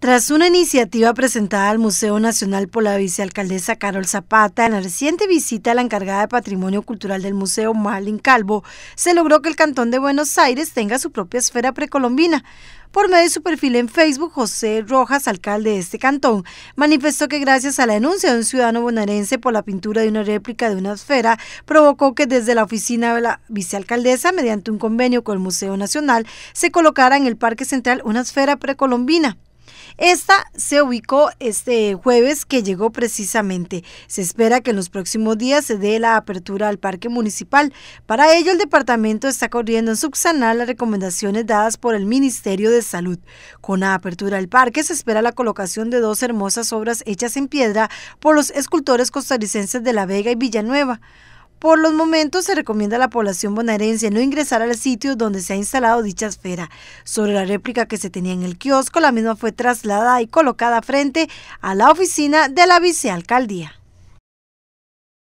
Tras una iniciativa presentada al Museo Nacional por la vicealcaldesa Carol Zapata en la reciente visita a la encargada de Patrimonio Cultural del Museo, Marlin Calvo, se logró que el Cantón de Buenos Aires tenga su propia esfera precolombina. Por medio de su perfil en Facebook, José Rojas, alcalde de este cantón, manifestó que gracias a la denuncia de un ciudadano bonaerense por la pintura de una réplica de una esfera, provocó que desde la oficina de la vicealcaldesa, mediante un convenio con el Museo Nacional, se colocara en el Parque Central una esfera precolombina. Esta se ubicó este jueves que llegó precisamente. Se espera que en los próximos días se dé la apertura al parque municipal. Para ello, el departamento está corriendo en subsanar las recomendaciones dadas por el Ministerio de Salud. Con la apertura del parque se espera la colocación de dos hermosas obras hechas en piedra por los escultores costarricenses de La Vega y Villanueva. Por los momentos se recomienda a la población bonaerense no ingresar al sitio donde se ha instalado dicha esfera. Sobre la réplica que se tenía en el kiosco, la misma fue trasladada y colocada frente a la oficina de la vicealcaldía.